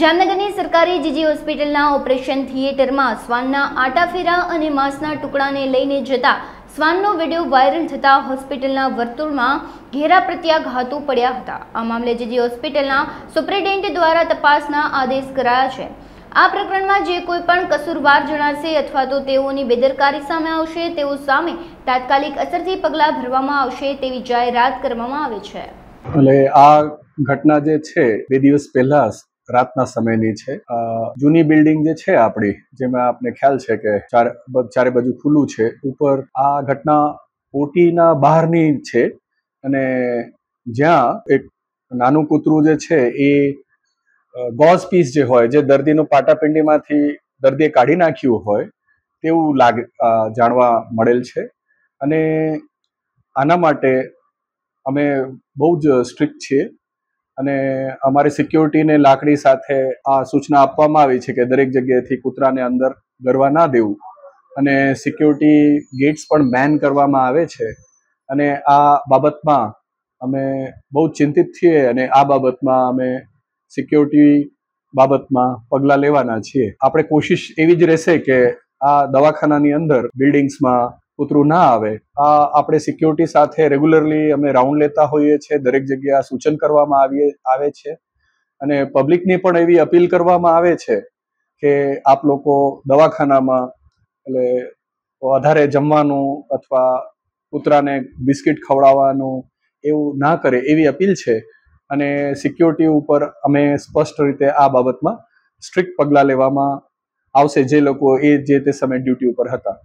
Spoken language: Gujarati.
જામનગરની સરકારી જીજી હોસ્પિટલના ઓપરેશન થિયેટરમાં શ્વાનના આટાફેરા અને માંસના ટુકડાને લઈને જતા શ્વાનનો વિડીયો વાયરલ થતા હોસ્પિટલના વર્તુળમાં ઘેરા પ્રત્યાઘાતો પડ્યા હતા આ મામલે જીજી હોસ્પિટલના સુપ્રિન્ટેન્ડન્ટ દ્વારા તપાસના આદેશ કરાયા છે આ પ્રકરણમાં જે કોઈ પણ કસૂરવાર જણાશે અથવા તો તેઓની બેદરકારી સામે આવશે તેઓ સામે તાત્કાલિક અસરથી પગલાં ભરવામાં આવશે તેવી જાહેરાત કરવામાં આવે છે એટલે આ ઘટના જે છે બે દિવસ પહેલા રાતના સમયની છે જૂની બિલ્ડિંગ જે છે આપણી જેમાં આપને ખ્યાલ છે કે ચાર ચારે બાજુ ખુલ્લું છે ઉપર આ ઘટના ઓટીના બહારની છે અને જ્યાં એક નાનું કૂતરું જે છે એ ગોઝ પીસ જે હોય જે દર્દીનું પાટાપિંડીમાંથી દર્દીએ કાઢી નાખ્યું હોય તેવું લાગે જાણવા મળેલ છે અને આના માટે અમે બહુ જ સ્ટ્રિક્ટ છીએ અને અમારી સિક્યોરિટીને લાકડી સાથે આ સૂચના આપવામાં આવી છે કે દરેક જગ્યાએથી કૂતરાને અંદર ગરવા ના દેવું અને સિક્યોરિટી ગેટ્સ પણ બેન કરવામાં આવે છે અને આ બાબતમાં અમે બહુ ચિંતિત છીએ અને આ બાબતમાં અમે સિક્યોરિટી બાબતમાં પગલાં લેવાના છીએ આપણે કોશિશ એવી જ રહેશે કે આ દવાખાનાની અંદર બિલ્ડિંગ્સમાં કૂતરું ના આવે આ આપણે સિક્યોરિટી સાથે રેગ્યુલરલી અમે રાઉન્ડ લેતા હોઈએ છીએ દરેક જગ્યા સૂચન કરવામાં આવીએ આવે છે અને પબ્લિકની પણ એવી અપીલ કરવામાં આવે છે કે આપ લોકો દવાખાનામાં એટલે વધારે જમવાનું અથવા કૂતરાને બિસ્કિટ ખવડાવવાનું એવું ના કરે એવી અપીલ છે અને સિક્યોરિટી ઉપર અમે સ્પષ્ટ રીતે આ બાબતમાં સ્ટ્રિક્ટ પગલાં લેવામાં આવશે જે લોકો એ જે તે સમય ડ્યુટી ઉપર હતા